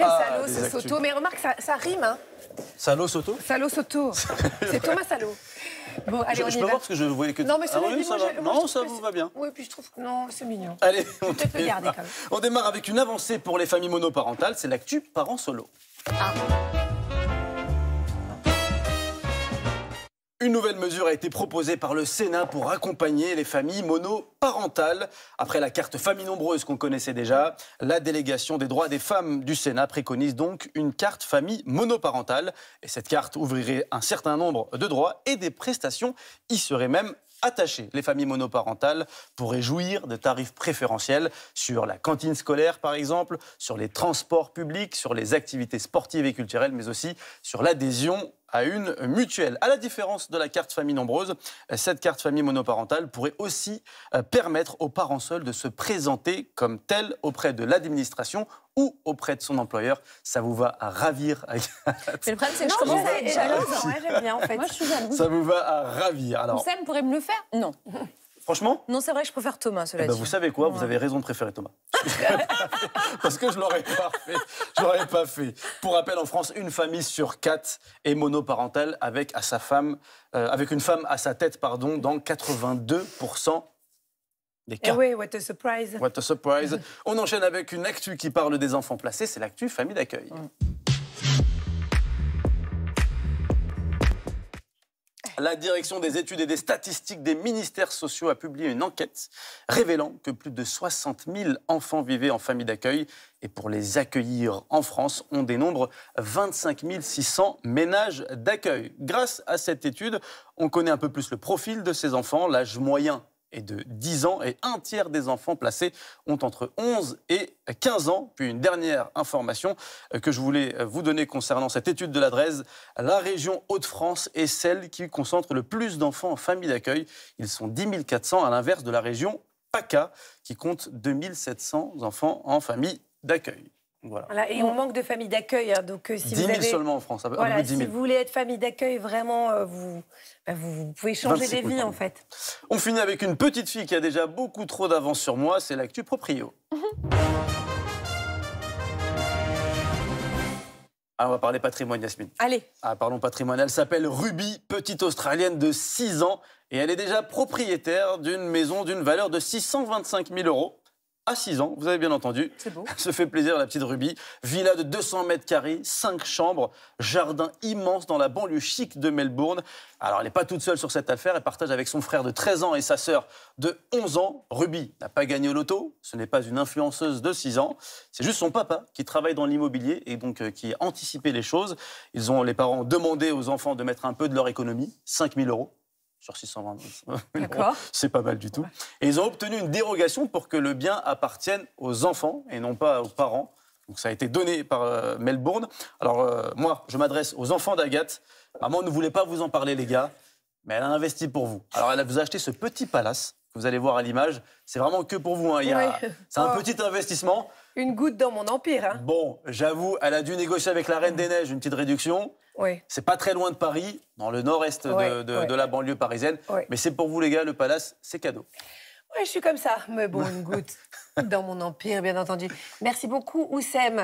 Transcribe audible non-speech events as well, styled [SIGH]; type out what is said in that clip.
Quel salaud Soto Mais remarque, ça, ça rime, hein Salo Soto Salo Soto. [LAUGHS] C'est Thomas Salo. Bon, allez, on y va. je peux voir parce que je voyais que. Non, mais ah ça, va. non, ça vous va bien. Oui, puis je trouve que non, c'est mignon. Allez, on, peut le garder quand même. On démarre avec une avancée pour les familles monoparentales. C'est l'actu parents solo. Ah. Une nouvelle mesure a été proposée par le Sénat pour accompagner les familles monoparentales. Après la carte famille nombreuse qu'on connaissait déjà, la délégation des droits des femmes du Sénat préconise donc une carte famille monoparentale. Et cette carte ouvrirait un certain nombre de droits et des prestations y seraient même Attachées, les familles monoparentales pourraient jouir de tarifs préférentiels sur la cantine scolaire, par exemple, sur les transports publics, sur les activités sportives et culturelles, mais aussi sur l'adhésion à une mutuelle. À la différence de la carte famille nombreuse, cette carte famille monoparentale pourrait aussi euh, permettre aux parents seuls de se présenter comme tels auprès de l'administration ou auprès de son employeur. Ça vous va à ravir. le j'aime bien, en fait. Moi, je suis Ça vous va à ravir. Alors... pourrait me le faire Non. [LAUGHS] Franchement Non, c'est vrai que je préfère Thomas, eh ben, Vous savez quoi Vous avez raison de préférer Thomas. [LAUGHS] Parce que je l'aurais pas fait. l'aurais pas fait. Pour rappel, en France, une famille sur quatre est monoparentale avec, à sa femme, euh, avec une femme à sa tête pardon, dans 82% eh what a surprise. What a surprise. [LAUGHS] On enchaîne avec une actu qui parle des enfants placés, c'est l'actu famille d'accueil. Mm. La direction des études et des statistiques des ministères sociaux a publié une enquête révélant que plus de 60 000 enfants vivaient en famille d'accueil. Et pour les accueillir en France, on dénombre 25 600 ménages d'accueil. Grâce à cette étude, on connaît un peu plus le profil de ces enfants, l'âge moyen et de 10 ans et un tiers des enfants placés ont entre 11 et 15 ans. Puis une dernière information euh, que je voulais euh, vous donner concernant cette étude de la la région Hauts-de-France est celle qui concentre le plus d'enfants en famille d'accueil. Ils sont 10 400 à l'inverse de la région PACA qui compte 2700 enfants en famille d'accueil et on manque de familles d'accueil. Hein, donc, euh, si 10 000 seulement en France. Si vous voulez être famille d'accueil, vraiment, euh, ben, vous, vous, pouvez changer des vies, en fait. On finit avec une petite fille qui a déjà beaucoup trop d'avance sur moi. C'est l'actu proprio. [LAUGHS] Ah, on va parler patrimoine, Yasmine. Allez. Ah, parlons patrimoine. Elle s'appelle Ruby, petite Australienne de 6 ans. Et elle est déjà propriétaire d'une maison d'une valeur de 625 000 euros à 6 ans. Vous avez bien entendu. C'est [LAUGHS] Se fait plaisir, la petite Ruby. Villa de 200 mètres carrés, 5 chambres, jardin immense dans la banlieue chic de Melbourne. Alors, elle n'est pas toute seule sur cette affaire. Elle partage avec son frère de 13 ans et sa sœur de 11 ans. Ruby n'a pas gagné au loto. Ce n'est pas une influenceuse de 6 ans. C'est juste son papa qui travaille dans l'immobilier et donc euh, qui a anticipé les choses. Ils ont, les parents, demandé aux enfants de mettre un peu de leur économie, 5000 euros sur 620. [LAUGHS] D'accord. c'est pas mal du tout. Et ils ont obtenu une dérogation pour que le bien appartienne aux enfants et non pas aux parents. Donc ça a été donné par euh, Melbourne. Alors euh, moi, je m'adresse aux enfants d'Agathe. Ah, Maman ne voulait pas vous en parler, les gars, mais elle a investi pour vous. Alors elle a vous acheté ce petit palace que vous allez voir à l'image. C'est vraiment que pour vous. Hein. C'est un oh. petit investissement. Une goutte dans mon empire. Hein. Bon, j'avoue, elle a dû négocier avec la Reine des Neiges une petite réduction. Oui. C'est pas très loin de Paris, dans le nord-est de, de, la banlieue parisienne. Mais c'est pour vous, les gars, le palace, c'est cadeau. Oui, je suis comme ça. Mais bon, [LAUGHS] une goutte dans mon empire, bien entendu. Merci beaucoup, Oussem.